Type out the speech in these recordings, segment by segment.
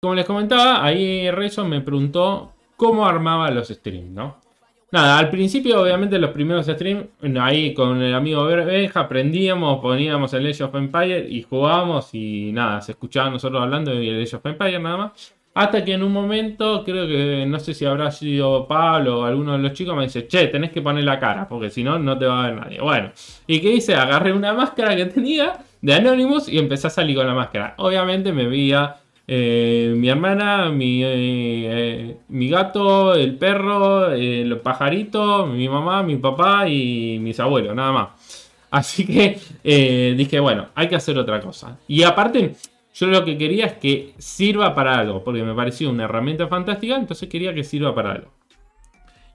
como les comentaba, ahí Rezo me preguntó cómo armaba los streams, ¿no? Nada, al principio, obviamente, los primeros streams, ahí con el amigo Berbeja aprendíamos, poníamos el Age of Empire y jugábamos y nada, se escuchaba nosotros hablando y el Age of Empire nada más. Hasta que en un momento, creo que no sé si habrá sido Pablo o alguno de los chicos, me dice, che, tenés que poner la cara, porque si no, no te va a ver nadie. Bueno, ¿y qué hice? Agarré una máscara que tenía de Anonymous y empecé a salir con la máscara. Obviamente me veía eh, mi hermana, eh, eh, mi, gato, el perro, el pajarito, mi mamá, mi papá y mis abuelos, nada más. Así que dije, bueno, hay que hacer otra cosa. Y aparte, yo lo que quería es que sirva para algo, porque me pareció una herramienta fantástica, entonces quería que sirva para algo.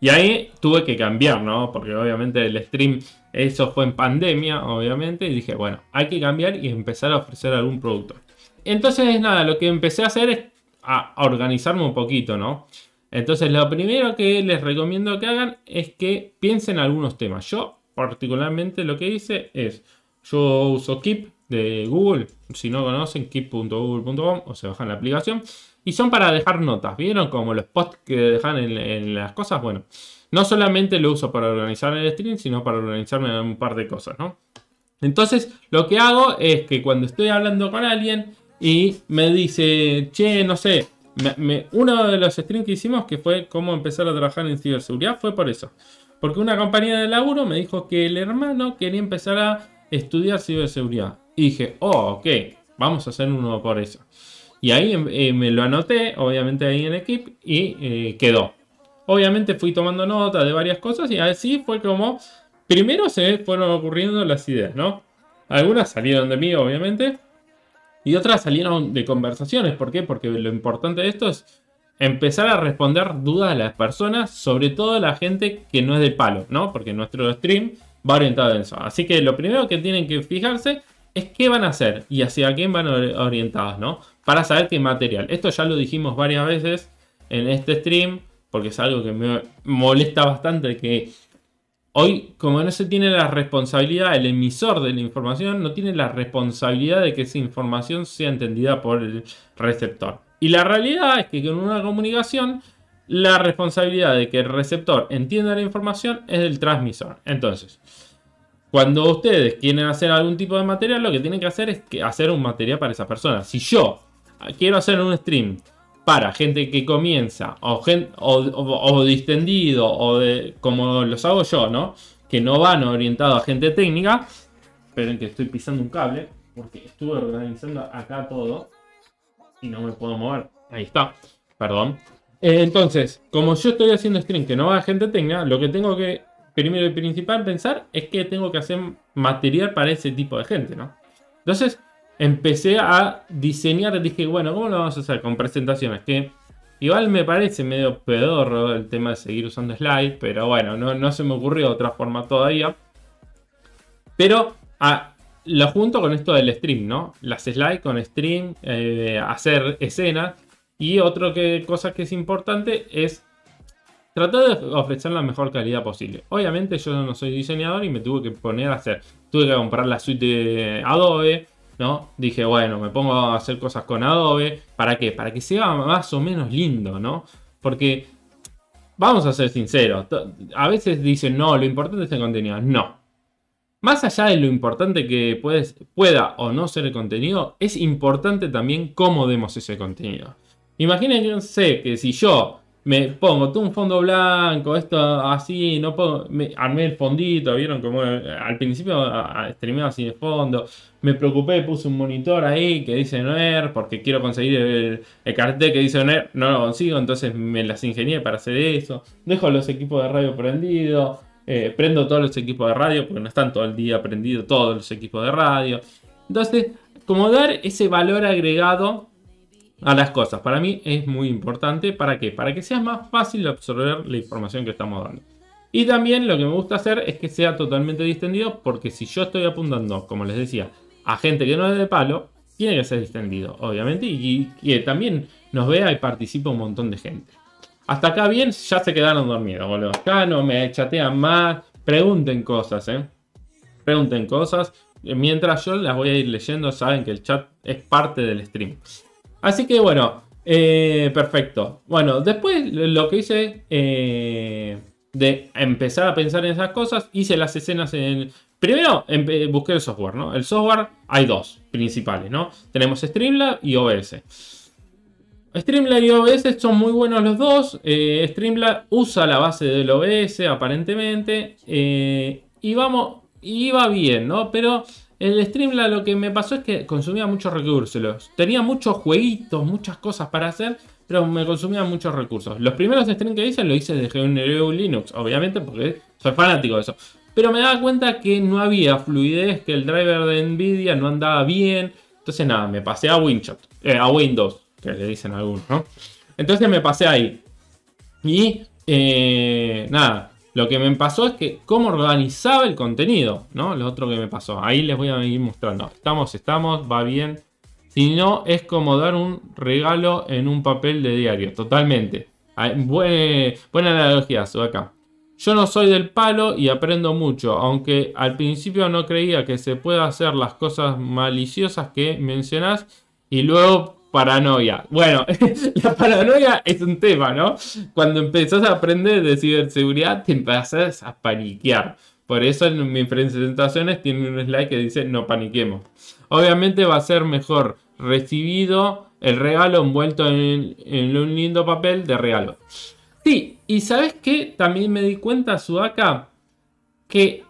Y ahí tuve que cambiar, ¿no? Porque obviamente el stream, eso fue en pandemia, obviamente, y dije, bueno, hay que cambiar y empezar a ofrecer algún producto. Entonces, nada, lo que empecé a hacer es a organizarme un poquito, ¿no? Entonces, lo primero que les recomiendo que hagan es que piensen algunos temas. Yo, particularmente, lo que hice es, yo uso Keep de Google, si no conocen, keep.google.com o se bajan la aplicación. Y son para dejar notas, ¿vieron? Como los posts que dejan en, las cosas. Bueno, no solamente lo uso para organizar el stream, sino para organizarme un par de cosas, ¿no? Entonces, lo que hago es que cuando estoy hablando con alguien, y me dice, che, no sé, uno de los streams que hicimos, que fue cómo empezar a trabajar en ciberseguridad, fue por eso. Porque una compañía de laburo me dijo que el hermano quería empezar a estudiar ciberseguridad. Y dije, oh, ok, vamos a hacer uno por eso. Y ahí em, eh, me lo anoté, obviamente ahí en equipo, y eh, quedó. Obviamente fui tomando nota de varias cosas y así fue como primero se fueron ocurriendo las ideas, ¿no? Algunas salieron de mí, obviamente, y otras salieron de conversaciones. ¿Por qué? Porque lo importante de esto es empezar a responder dudas a las personas, sobre todo a la gente que no es de palo, ¿no? Porque nuestro stream va orientado a eso. Así que lo primero que tienen que fijarse es qué van a hacer y hacia quién van orientados, ¿no? Para saber qué material. Esto ya lo dijimos varias veces en este stream, porque es algo que me molesta bastante que Hoy, como no se tiene la responsabilidad, el emisor de la información no tiene la responsabilidad de que esa información sea entendida por el receptor. Y la realidad es que con una comunicación, la responsabilidad de que el receptor entienda la información es del transmisor. Entonces, cuando ustedes quieren hacer algún tipo de material, lo que tienen que hacer es hacer un material para esa persona. Si yo quiero hacer un stream para gente que comienza o, distendido o como los hago yo, ¿no? Que no van orientado a gente técnica. pero en que estoy pisando un cable porque estuve organizando acá todo y no me puedo mover. Ahí está, perdón. Eh, entonces, como yo estoy haciendo stream que no va a gente técnica, lo que tengo que primero y principal pensar es que tengo que hacer material para ese tipo de gente, ¿no? Entonces, empecé a diseñar, dije, bueno, ¿cómo lo vamos a hacer? Con presentaciones, que igual me parece medio pedorro el tema de seguir usando slides, pero bueno, no, se me ocurrió otra forma todavía. Pero ah, lo junto con esto del stream, ¿no? Las slides con stream, eh, hacer escenas. Y otra que, cosa que es importante es tratar de ofrecer la mejor calidad posible. Obviamente yo no soy diseñador y me tuve que poner a hacer. Tuve que comprar la suite de Adobe, Dije, bueno, me pongo a hacer cosas con Adobe. ¿Para qué? Para que sea más o menos lindo, ¿no? Porque, vamos a ser sinceros, a veces dicen, no, lo importante es el contenido. No. Más allá de lo importante que puedes, pueda o no ser el contenido, es importante también cómo demos ese contenido. Imagínense que si yo me pongo todo un fondo blanco, esto así, no puedo, me armé el fondito, vieron como eh, al principio streameaba así de fondo, me preocupé, puse un monitor ahí que dice Noer, porque quiero conseguir el, cartel que dice Noer, no lo consigo, entonces me las ingenié para hacer eso, dejo los equipos de radio prendidos, eh, prendo todos los equipos de radio, porque no están todo el día prendidos todos los equipos de radio, entonces como dar ese valor agregado a las cosas. Para mí es muy importante. ¿Para qué? Para que sea más fácil absorber la información que estamos dando. Y también lo que me gusta hacer es que sea totalmente distendido porque si yo estoy apuntando, como les decía, a gente que no es de palo, tiene que ser distendido, obviamente, y que eh, también nos vea y participe un montón de gente. Hasta acá bien, ya se quedaron dormidos, boludo. Ya no me chatean más, pregunten cosas, ¿eh? Pregunten cosas. Eh, mientras yo las voy a ir leyendo, saben que el chat es parte del stream. Así que bueno, eh, perfecto. Bueno, después lo que hice eh, de empezar a pensar en esas cosas, hice las escenas en... Primero busqué el software, ¿no? El software hay dos principales, ¿no? Tenemos Streamlab y OBS. Streamlab y OBS son muy buenos los dos. Eh, Streamlab usa la base del OBS aparentemente. Eh, y vamos, y va bien, ¿no? Pero el stream, lo que me pasó es que consumía muchos recursos. Tenía muchos jueguitos, muchas cosas para hacer, pero me consumía muchos recursos. Los primeros streams que hice lo hice desde un Linux, obviamente, porque soy fanático de eso. Pero me daba cuenta que no había fluidez, que el driver de Nvidia no andaba bien. Entonces nada, me pasé a eh, a Windows, que le dicen algunos, ¿no? Entonces me pasé ahí. Y eh, nada, lo que me pasó es que cómo organizaba el contenido, ¿no? Lo otro que me pasó. Ahí les voy a ir mostrando. Estamos, estamos, va bien. Si no, es como dar un regalo en un papel de diario, totalmente. Buena, analogía, acá. Yo no soy del palo y aprendo mucho, aunque al principio no creía que se pueda hacer las cosas maliciosas que mencionas y luego Paranoia. Bueno, la paranoia es un tema, ¿no? Cuando empezás a aprender de ciberseguridad, te empezás a paniquear. Por eso en mis presentaciones tiene un slide que dice no paniquemos. Obviamente va a ser mejor recibido el regalo envuelto en, un lindo papel de regalo. Sí, y sabes qué? También me di cuenta, Sudaka, que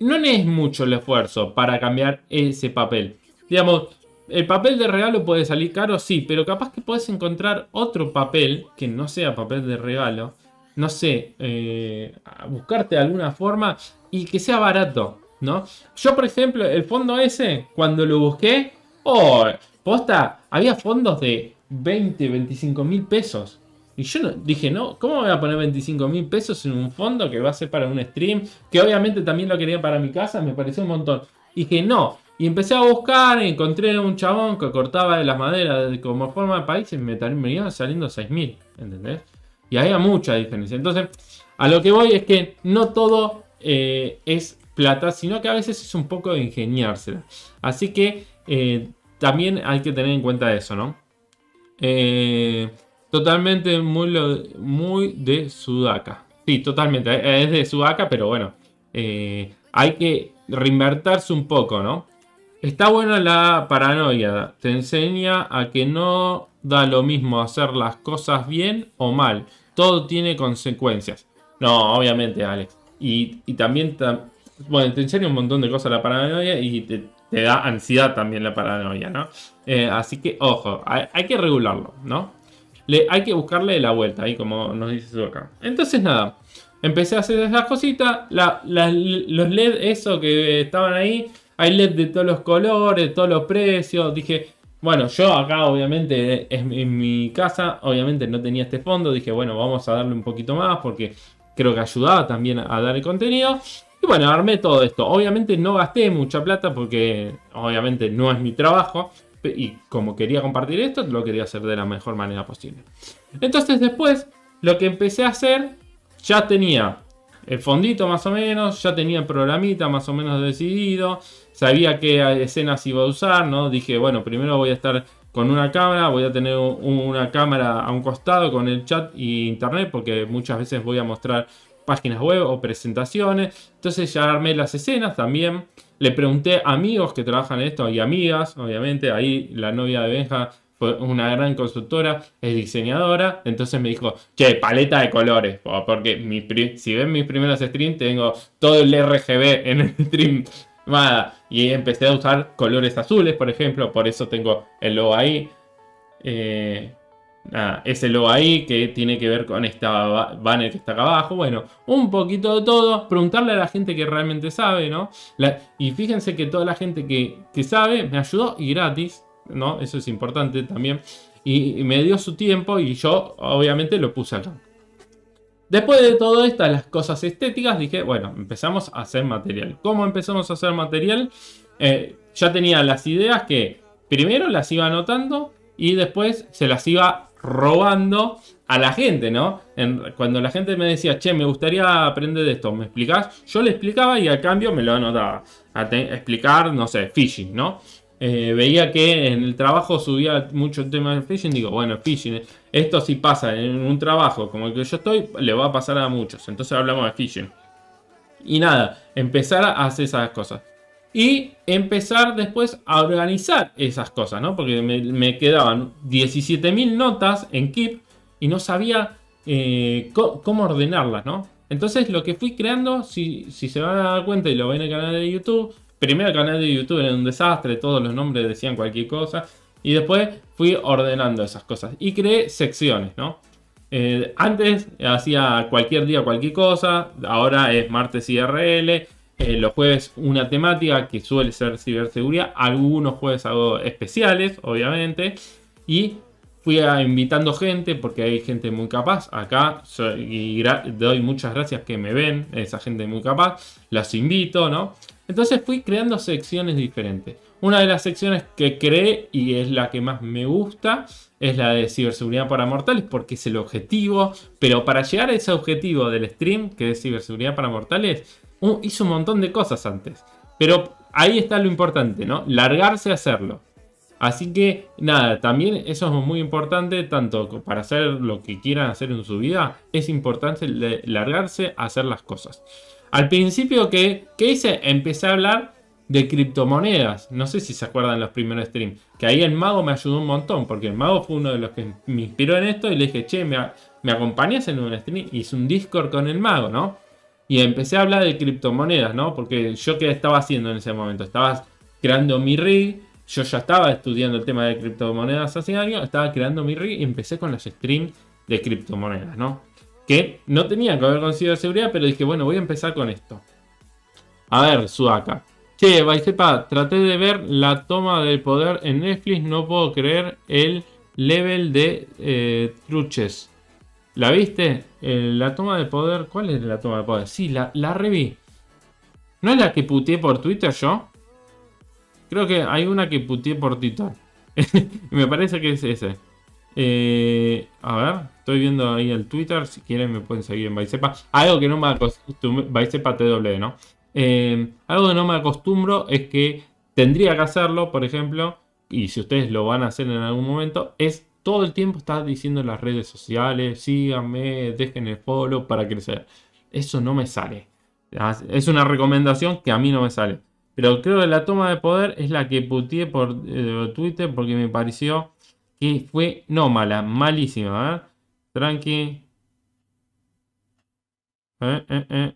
no es mucho el esfuerzo para cambiar ese papel. Digamos, el papel de regalo puede salir caro, sí, pero capaz que puedes encontrar otro papel que no sea papel de regalo. No sé, eh, buscarte de alguna forma y que sea barato, ¿no? Yo, por ejemplo, el fondo ese, cuando lo busqué, oh, posta, había fondos de 20, 25 mil pesos. Y yo dije, no, ¿cómo voy a poner 25 mil pesos en un fondo que va a ser para un stream? Que obviamente también lo quería para mi casa, me pareció un montón. Y dije, no, y empecé a buscar, encontré un chabón que cortaba de las maderas como forma de país y me iban saliendo 6.000, ¿entendés? Y había mucha diferencia. Entonces, a lo que voy es que no todo eh, es plata, sino que a veces es un poco de ingeniársela. Así que eh, también hay que tener en cuenta eso, ¿no? Eh, totalmente muy, muy de Sudaca. Sí, totalmente. Es de Sudaca, pero bueno. hay que reinvertirse un poco, ¿no? Está buena la paranoia, te enseña a que no da lo mismo hacer las cosas bien o mal, todo tiene consecuencias. No, obviamente, Alex. Y, también, bueno, te enseña un montón de cosas la paranoia y te, da ansiedad también la paranoia, ¿no? Eh, así que, ojo, hay, que regularlo, ¿no? Le, hay que buscarle la vuelta, ahí como nos dice su acá. Entonces, nada, empecé a hacer esas cositas. los LED, eso que estaban ahí, hay LED de todos los colores, todos los precios. Dije, bueno, yo acá obviamente en mi casa, obviamente no tenía este fondo. Dije, bueno, vamos a darle un poquito más porque creo que ayudaba también a dar el contenido. Y bueno, armé todo esto. Obviamente no gasté mucha plata porque obviamente no es mi trabajo. Y como quería compartir esto, lo quería hacer de la mejor manera posible. Entonces después, lo que empecé a hacer, ya tenía el fondito más o menos, ya tenía el programita más o menos decidido, sabía qué escenas iba a usar, ¿no? Dije, bueno, primero voy a estar con una cámara, voy a tener una cámara a un costado con el chat y internet, porque muchas veces voy a mostrar páginas web o presentaciones. Entonces ya armé las escenas también. Le pregunté a amigos que trabajan en esto y amigas, obviamente. Ahí la novia de Benja fue una gran constructora. es diseñadora. Entonces me dijo, che, paleta de colores. Porque si ven mis primeros streams, tengo todo el RGB en el stream. Nada y empecé a usar colores azules, por ejemplo, por eso tengo el logo ahí. Eh, ese logo ahí que tiene que ver con esta banner que está acá abajo. Bueno, un poquito de todo, preguntarle a la gente que realmente sabe, ¿no? y fíjense que toda la gente que, sabe me ayudó y gratis, ¿no? Eso es importante también. Y, me dio su tiempo y yo obviamente lo puse acá. Después de todo esto, las cosas estéticas, dije, bueno, empezamos a hacer material. ¿Cómo empezamos a hacer material? Eh, ya tenía las ideas que primero las iba anotando y después se las iba robando a la gente, ¿no? cuando la gente me decía, che, me gustaría aprender de esto, ¿me explicás? Yo le explicaba y al cambio me lo anotaba. explicar, no sé, phishing, ¿no? Eh, veía que en el trabajo subía mucho el tema de phishing. Digo, bueno, phishing, esto si pasa en un trabajo como el que yo estoy, le va a pasar a muchos. Entonces hablamos de phishing. Y nada, empezar a hacer esas cosas. Y empezar después a organizar esas cosas, ¿no? Porque me, quedaban 17.000 notas en Keep y no sabía eh, cómo ordenarlas, ¿no? Entonces lo que fui creando, si, si se van a dar cuenta y lo ven en el canal de YouTube, Primero el canal de YouTube era un desastre, todos los nombres decían cualquier cosa. Y después fui ordenando esas cosas y creé secciones, ¿no? Eh, antes hacía cualquier día cualquier cosa, ahora es martes IRL, eh, los jueves una temática que suele ser ciberseguridad, algunos jueves algo especiales, obviamente, y fui invitando gente porque hay gente muy capaz acá y doy muchas gracias que me ven, esa gente muy capaz, las invito, ¿no? Entonces fui creando secciones diferentes. Una de las secciones que creé y es la que más me gusta es la de ciberseguridad para mortales porque es el objetivo. Pero para llegar a ese objetivo del stream que es ciberseguridad para mortales, hice un montón de cosas antes. Pero ahí está lo importante, ¿no? Largarse a hacerlo. Así que nada, también eso es muy importante, tanto para hacer lo que quieran hacer en su vida, es importante largarse a hacer las cosas. Al principio, que qué hice? Empecé a hablar de criptomonedas. No sé si se acuerdan los primeros streams. Que ahí el mago me ayudó un montón. Porque el mago fue uno de los que me inspiró en esto. Y le dije, che, ¿me, me acompañas en un stream? Hice un Discord con el mago, ¿no? Y empecé a hablar de criptomonedas, ¿no? Porque yo qué estaba haciendo en ese momento. Estaba creando mi rig. Yo ya estaba estudiando el tema de criptomonedas hace años. Estaba creando mi rig y empecé con los streams de criptomonedas, ¿no? que no tenía que haber conseguido seguridad, pero dije, bueno, voy a empezar con esto. A ver, suaka Che, Baisepa, traté de ver la toma del poder en Netflix, no puedo creer el level de eh, truches. ¿La viste? Eh, la toma de poder, ¿cuál es la toma de poder? Sí, la, la reví. ¿No es la que puteé por Twitter yo? Creo que hay una que puteé por Twitter. Me parece que es ese. Eh, a ver, estoy viendo ahí el Twitter. Si quieren, me pueden seguir en Baicepa. Algo que no me acostumbro. Baicepa TW, ¿no? Eh, algo que no me acostumbro es que tendría que hacerlo, por ejemplo, y si ustedes lo van a hacer en algún momento, es todo el tiempo estar diciendo en las redes sociales: síganme, dejen el follow para crecer. Eso no me sale. Ah, es una recomendación que a mí no me sale. Pero creo que la toma de poder es la que puteé por eh, Twitter porque me pareció que fue no mala, malísima. ¿eh? Tranqui. Eh, eh,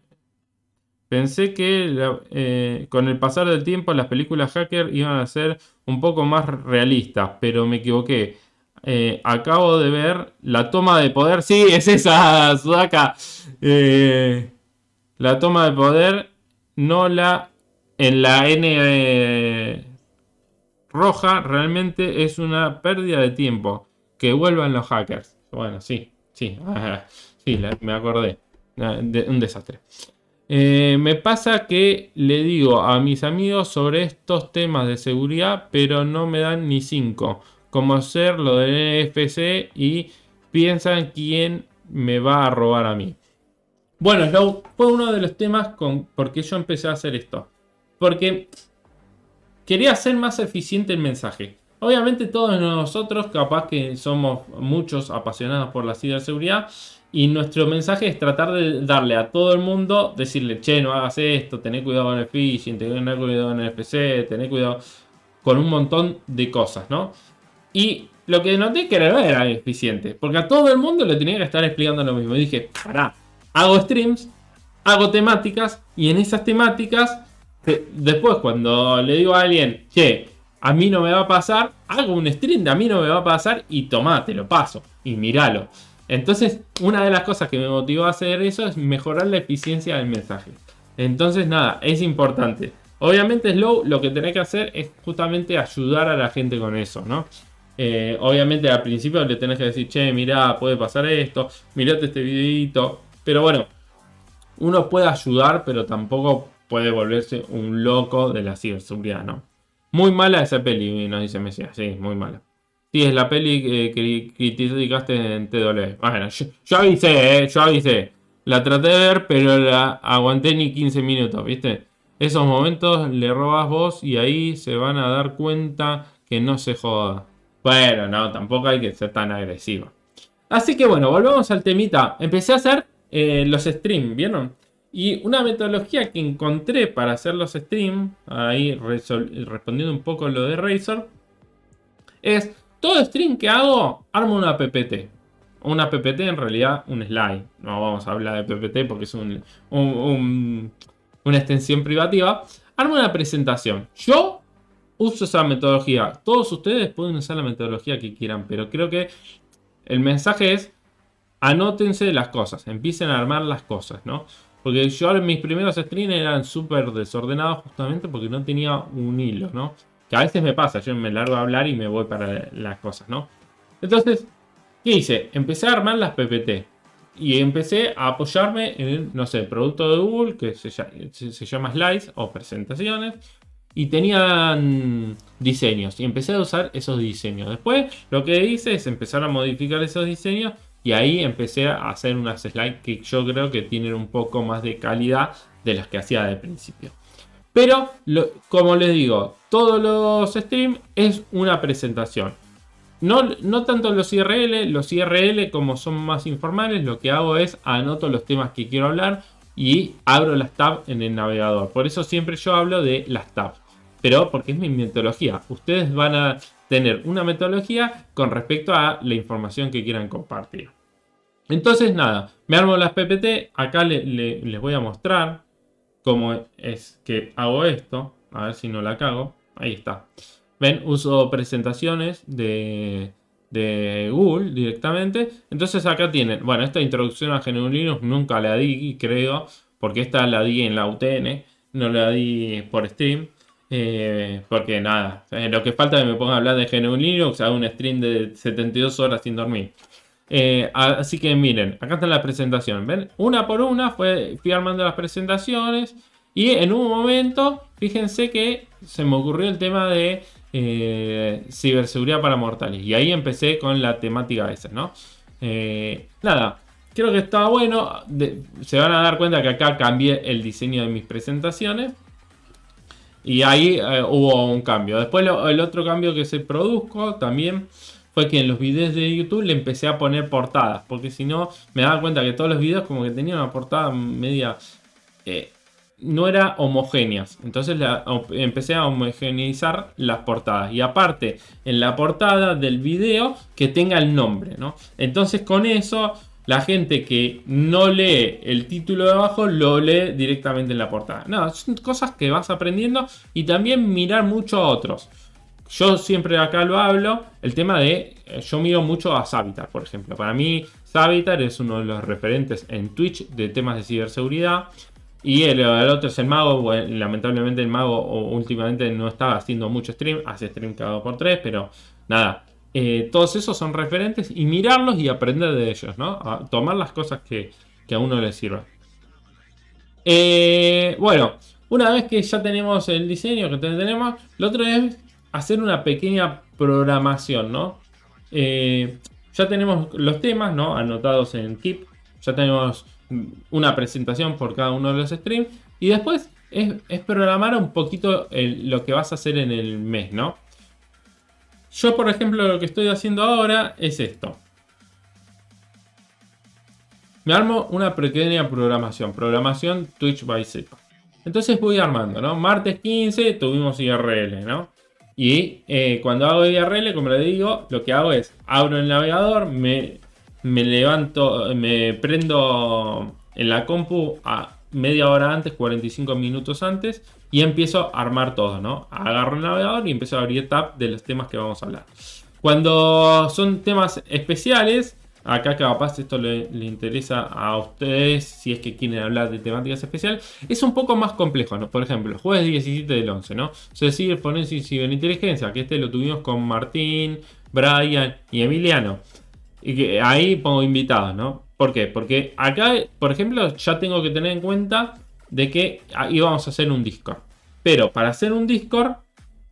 Pensé que con el pasar del tiempo las películas hacker iban a ser un poco más realistas, pero me equivoqué. acabo de ver la toma de poder. Sí, es esa, Sudaka. la toma de poder, no la en la N roja realmente es una pérdida de tiempo. Que vuelvan los hackers. Bueno, sí, sí, sí, me acordé. un desastre. Eh, me pasa que le digo a mis amigos sobre estos temas de seguridad, pero no me dan ni cinco Como hacer lo del NFC y piensan quién me va a robar a mí. Bueno, fue uno de los temas con porque yo empecé a hacer esto. Porque Quería hacer más eficiente el mensaje. Obviamente todos nosotros, capaz que somos muchos apasionados por la ciberseguridad, y nuestro mensaje es tratar de darle a todo el mundo, decirle, che, no hagas esto, tené cuidado con el phishing, tené cuidado con el PC, tené cuidado con un montón de cosas, ¿no? Y lo que noté que no era eficiente, porque a todo el mundo le tenía que estar explicando lo mismo. Y dije, pará, hago streams, hago temáticas, y en esas temáticas después cuando le digo a alguien, che, a mí no me va a pasar, hago un stream de a mí no me va a pasar y tomá, te lo paso y míralo. Entonces, una de las cosas que me motivó a hacer eso es mejorar la eficiencia del mensaje. Entonces, nada, es importante. Obviamente, Slow lo que tenés que hacer es justamente ayudar a la gente con eso, ¿no? Eh, obviamente al principio le tenés que decir, che, mirá, puede pasar esto, mirate este videito. Pero bueno, uno puede ayudar, pero tampoco puede volverse un loco de la ciberseguridad, ¿no? Muy mala esa peli, nos dice Mesías, sí, muy mala. Sí, es la peli que criticaste en TW. Bueno, yo, avisé, ¿eh? yo avisé. La traté de ver, pero la aguanté ni 15 minutos, ¿viste? Esos momentos le robas vos y ahí se van a dar cuenta que no se joda. Bueno, no, tampoco hay que ser tan agresivo. Así que bueno, volvemos al temita. Empecé a hacer eh, los streams, ¿vieron? Y una metodología que encontré para hacer los streams, ahí respondiendo un poco lo de Razor, es todo stream que hago, armo una PPT. Una PPT en realidad, un slide. No vamos a hablar de PPT porque es una extensión privativa. Armo una presentación. Yo uso esa metodología. Todos ustedes pueden usar la metodología que quieran, pero creo que el mensaje es, anótense las cosas, empiecen a armar las cosas, ¿no? Porque yo mis primeros streams eran súper desordenados justamente porque no tenía un hilo, ¿no? Que a veces me pasa, yo me largo a hablar y me voy para las cosas, ¿no? Entonces, ¿qué hice? Empecé a armar las PPT. Y empecé a apoyarme en, no sé, producto de Google que se, se llama Slides o presentaciones y tenían diseños y empecé a usar esos diseños. Después lo que hice es empezar a modificar esos diseños y ahí empecé a hacer unas slides que yo creo que tienen un poco más de calidad de las que hacía de principio. Pero, como les digo, todos los streams es una presentación. No, no, tanto los IRL, los IRL como son más informales, lo que hago es anoto los temas que quiero hablar y abro las tabs en el navegador. Por eso siempre yo hablo de las tabs, pero porque es mi metodología. Ustedes van a tener una metodología con respecto a la información que quieran compartir. Entonces nada, me armo las PPT, acá les voy a mostrar cómo es que hago esto, a ver si no la cago, ahí está. Ven, uso presentaciones de, de Google directamente. Entonces acá tienen, bueno, esta introducción a GNU nunca la di, creo, porque esta la di en la UTN, no la di por stream. Eh, porque nada, eh, lo que falta es que me ponga a hablar de GNU Linux, hago un stream de 72 horas sin dormir. Eh, así que miren, acá está la presentación. ¿Ven? Una por una fui armando las presentaciones. Y en un momento, fíjense que se me ocurrió el tema de ciberseguridad para mortales. Y ahí empecé con la temática esa, ¿no? nada, creo que está bueno. se van a dar cuenta que acá cambié el diseño de mis presentaciones. Y ahí eh, hubo un cambio. Después el otro cambio que se produjo también fue que en los videos de YouTube le empecé a poner portadas. Porque si no, me daba cuenta que todos los videos como que tenían una portada media... Eh, no era homogéneas. Entonces empecé a homogeneizar las portadas. Y aparte, en la portada del video, que tenga el nombre, ¿no? Entonces con eso la gente que no lee el título de abajo lo lee directamente en la portada. No, son cosas que vas aprendiendo y también mirar mucho a otros. Yo siempre acá lo hablo, el tema de, eh, yo miro mucho a Savitar, por ejemplo. Para mí, Savitar es uno de los referentes en Twitch de temas de ciberseguridad. Y el, otro es el mago, lamentablemente el mago últimamente no estaba haciendo mucho stream, hace stream cada 2 por 3 pero nada, eh, todos esos son referentes y mirarlos y aprender de ellos, ¿no? tomar las cosas que, a uno le sirva. Eh, bueno, una vez que ya tenemos el diseño que tenemos, lo otro es hacer una pequeña programación, ¿no? Eh, ya tenemos los temas, ¿no? Anotados en Keep, ya tenemos una presentación por cada uno de los streams y después es, programar un poquito lo que vas a hacer en el mes, ¿no? Yo, por ejemplo, lo que estoy haciendo ahora es esto. Me armo una pequeña programación, programación Twitch by Zip. Entonces voy armando, ¿no? Martes 15 tuvimos IRL, ¿no? Y eh, cuando hago IRL, como le digo, lo que hago es abro el navegador, me, me levanto, me prendo en la compu a media hora antes, 45 minutos antes, y empiezo a armar todo, ¿no? Agarro el navegador y empiezo a abrir tab de los temas que vamos a hablar. Cuando son temas especiales, acá capaz esto le, interesa a ustedes si es que quieren hablar de temáticas especiales, es un poco más complejo, ¿no? Por ejemplo, jueves 17 del 11, ¿no? Se decide en inteligencia, que este lo tuvimos con Martín, Brian y Emiliano. Y que ahí pongo invitados, ¿no? ¿Por qué? Porque acá, por ejemplo, ya tengo que tener en cuenta de que ah, íbamos a hacer un Discord. Pero para hacer un Discord,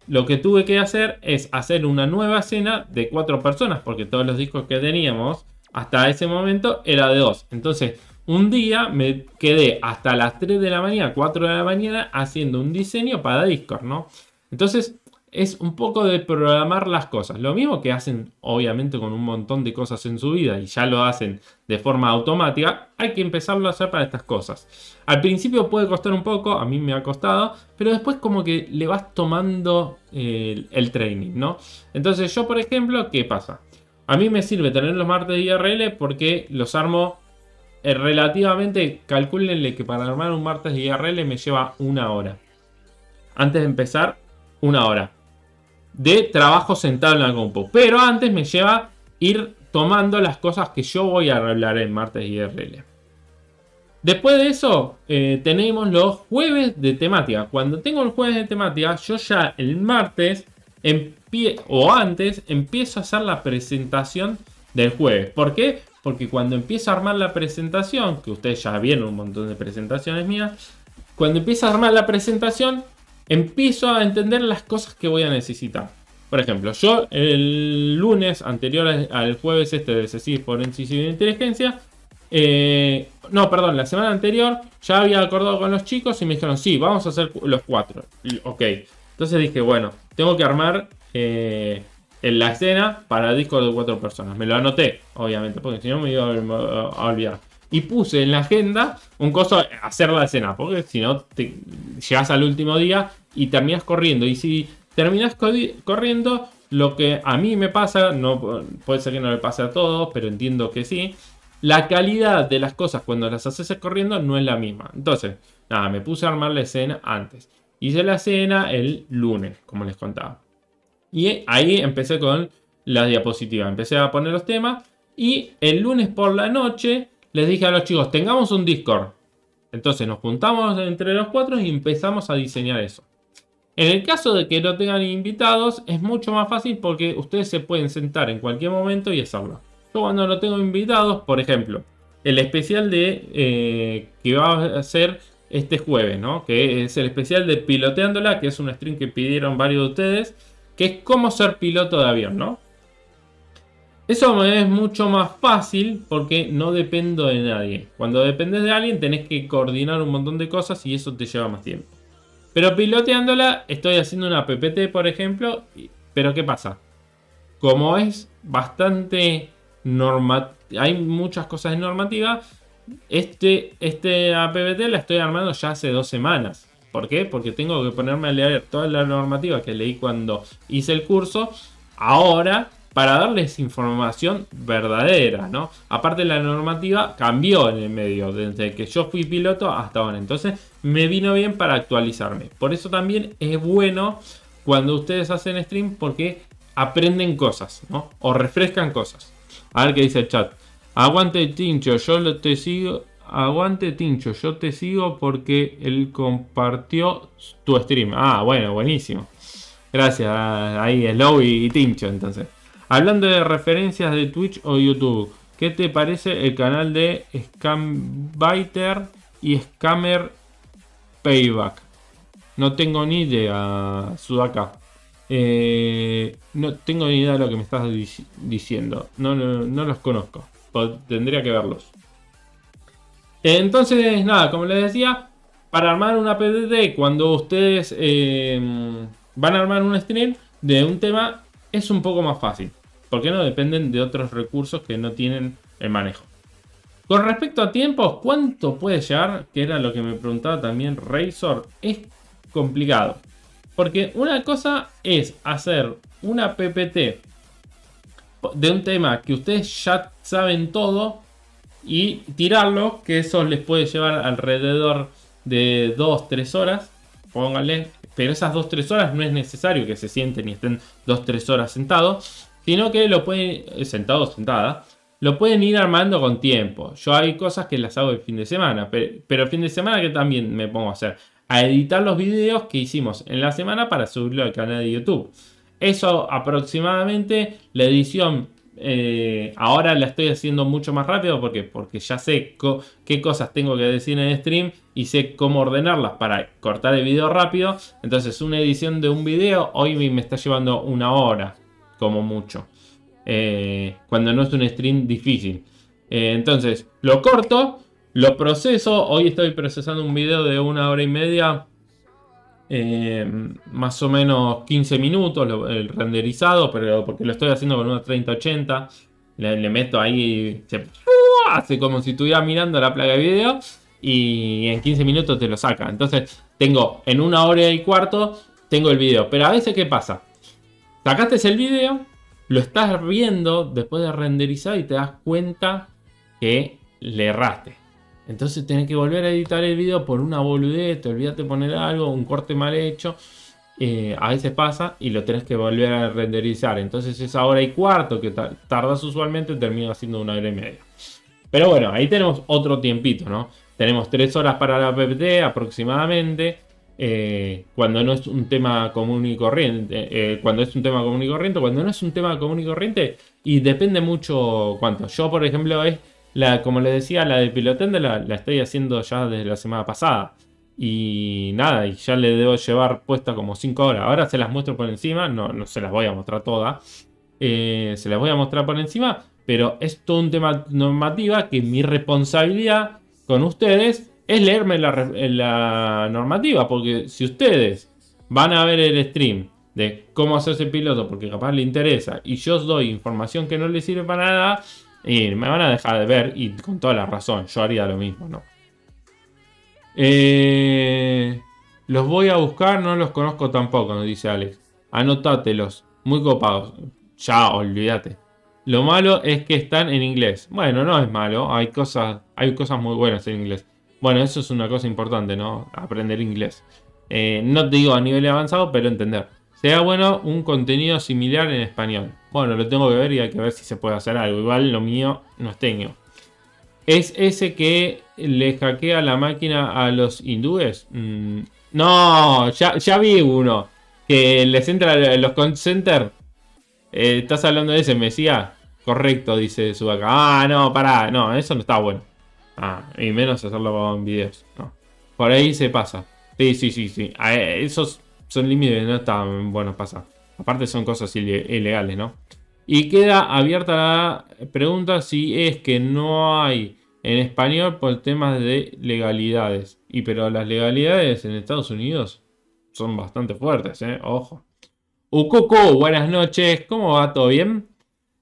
lo que tuve que hacer es hacer una nueva escena de cuatro personas, porque todos los discos que teníamos hasta ese momento era de dos. Entonces, un día me quedé hasta las 3 de la mañana, 4 de la mañana, haciendo un diseño para Discord, ¿no? Entonces, es un poco de programar las cosas. Lo mismo que hacen obviamente con un montón de cosas en su vida y ya lo hacen de forma automática, hay que empezarlo a hacer para estas cosas. Al principio puede costar un poco, a mí me ha costado, pero después como que le vas tomando eh, el, training, ¿no? Entonces yo por ejemplo, ¿qué pasa? A mí me sirve tener los martes de IRL porque los armo eh, relativamente, calculenle que para armar un martes de IRL me lleva una hora. Antes de empezar, una hora de trabajo sentado en el compu. Pero antes me lleva ir tomando las cosas que yo voy a hablar en martes IRL. Después de eso, eh, tenemos los jueves de temática. Cuando tengo el jueves de temática, yo ya el martes o antes empiezo a hacer la presentación del jueves. ¿Por qué? Porque cuando empiezo a armar la presentación, que ustedes ya vieron un montón de presentaciones mías, cuando empiezo a armar la presentación, empiezo a entender las cosas que voy a necesitar. Por ejemplo, yo el lunes anterior al jueves este de decir por de inteligencia, eh, no, perdón, la semana anterior ya había acordado con los chicos y me dijeron, sí, vamos a hacer los cuatro. ok, entonces dije, bueno, tengo que armar eh, en la escena para el disco de cuatro personas. Me lo anoté, obviamente, porque si no me iba a olvidar y puse en la agenda un costo hacer la escena, porque si no, te llegas al último día y terminas corriendo. Y si terminas corriendo, lo que a mí me pasa, no, puede ser que no le pase a todos, pero entiendo que sí, la calidad de las cosas cuando las haces corriendo no es la misma. Entonces, nada, me puse a armar la escena antes. Hice la escena el lunes, como les contaba. Y ahí empecé con la diapositiva. Empecé a poner los temas. Y el lunes por la noche les dije a los chicos, tengamos un Discord. Entonces nos juntamos entre los cuatro y empezamos a diseñar eso. En el caso de que no tengan invitados, es mucho más fácil porque ustedes se pueden sentar en cualquier momento y hacerlo. Yo cuando no tengo invitados, por ejemplo, el especial de eh, que va a ser este jueves, ¿no? Que es el especial de Piloteándola, que es un stream que pidieron varios de ustedes, que es cómo ser piloto de avión, ¿no? Eso me es mucho más fácil porque no dependo de nadie. Cuando dependes de alguien tenés que coordinar un montón de cosas y eso te lleva más tiempo. Pero piloteándola estoy haciendo una PPT, por ejemplo, pero ¿qué pasa? Como es bastante normativa, hay muchas cosas en normativa, este, este APPT la estoy armando ya hace dos semanas. ¿Por qué? Porque tengo que ponerme a leer toda la normativa que leí cuando hice el curso. Ahora para darles información verdadera, ¿no? Aparte la normativa cambió en el medio, desde que yo fui piloto hasta ahora, entonces me vino bien para actualizarme. Por eso también es bueno cuando ustedes hacen stream porque aprenden cosas, ¿no? O refrescan cosas. A ver qué dice el chat. Aguante Tincho, yo te sigo. Aguante Tincho, yo te sigo porque él compartió tu stream. Ah, bueno, buenísimo. Gracias. Ahí, es Slow y Tincho, entonces. Hablando de referencias de Twitch o YouTube, ¿qué te parece el canal de Scambiter y Scammer Payback? No tengo ni idea, Sudaka. Eh, no tengo ni idea de lo que me estás diciendo. No, no, los conozco. Tendría que verlos. Entonces, nada, como les decía, para armar una PDD, cuando ustedes eh, van a armar un stream de un tema, es un poco más fácil. ¿Por qué no dependen de otros recursos que no tienen el manejo. Con respecto a tiempos, ¿cuánto puede llegar? Que era lo que me preguntaba también Razor. Es complicado. Porque una cosa es hacer una PPT de un tema que ustedes ya saben todo y tirarlo, que eso les puede llevar alrededor de 2-3 horas. Pónganle, pero esas 2-3 horas no es necesario que se sienten y estén 2-3 horas sentados sino que lo pueden, eh, sentado o sentada, lo pueden ir armando con tiempo. Yo hay cosas que las hago el fin de semana, pero, el fin de semana que también me pongo a hacer, a editar los videos que hicimos en la semana para subirlo al canal de YouTube. Eso aproximadamente, la edición eh, ahora la estoy haciendo mucho más rápido porque, porque ya sé qué cosas tengo que decir en stream y sé cómo ordenarlas para cortar el video rápido. Entonces una edición de un video hoy me está llevando una hora como mucho. Eh, cuando no es un stream difícil. Eh, entonces, lo corto, lo proceso. Hoy estoy procesando un video de una hora y media. Eh, más o menos 15 minutos el renderizado, pero porque lo estoy haciendo con unos 30 80 le meto ahí, hace como si estuviera mirando la placa de video y en 15 minutos te lo saca. Entonces tengo en una hora y cuarto, tengo el video. Pero a veces, ¿qué pasa? Sacaste el video, lo estás viendo después de renderizar y te das cuenta que le erraste. Entonces tienes que volver a editar el video por una boludez, te olvidaste poner algo, un corte mal hecho. Eh, a veces pasa y lo tenés que volver a renderizar. Entonces esa hora y cuarto que tardas usualmente termina siendo una hora y media. Pero bueno, ahí tenemos otro tiempito, ¿no? Tenemos tres horas para la PPT aproximadamente. Eh, cuando no es un tema común y corriente, eh, cuando es un tema común y corriente, cuando no es un tema común y corriente, y depende mucho cuánto. Yo, por ejemplo, es la, como les decía, la de pilotenda la, estoy haciendo ya desde la semana pasada. Y nada, y ya le debo llevar puesta como 5 horas. Ahora se las muestro por encima, no, se las voy a mostrar todas. Eh, se las voy a mostrar por encima, pero es todo un tema normativa que mi responsabilidad con ustedes es leerme la, eh, la normativa, porque si ustedes van a ver el stream de cómo hacerse piloto, porque capaz le interesa, y yo os doy información que no le sirve para nada, y me van a dejar de ver, y con toda la razón, yo haría lo mismo, ¿no? Eh, los voy a buscar, no los conozco tampoco, nos dice Alex. Anótatelos, muy copados. Ya, olvídate. Lo malo es que están en inglés. Bueno, no es malo, hay cosas, hay cosas muy buenas en inglés. Bueno, eso es una cosa importante, ¿no? Aprender inglés. Eh, no te digo a nivel avanzado, pero entender. Sea bueno un contenido similar en español. Bueno, lo tengo que ver y hay que ver si se puede hacer algo. Igual lo mío no es técnico. ¿Es ese que le hackea la máquina a los hindúes? Mm, no, ya, vi uno. Que les entra los contenters. Eh, ¿Estás hablando de ese, Mesías? Correcto, dice vaca. Ah, no, pará. No, eso no está bueno. Ah, y menos hacerlo en videos. No. Por ahí se pasa. Sí, sí, sí, sí. Esos son límites no están buenos pasa Aparte son cosas ilegales, ¿no? Y queda abierta la pregunta si es que no hay en español por temas de legalidades. Y pero las legalidades en Estados Unidos son bastante fuertes, ¿eh? Ojo. Ucoco, buenas noches. ¿Cómo va? ¿Todo bien?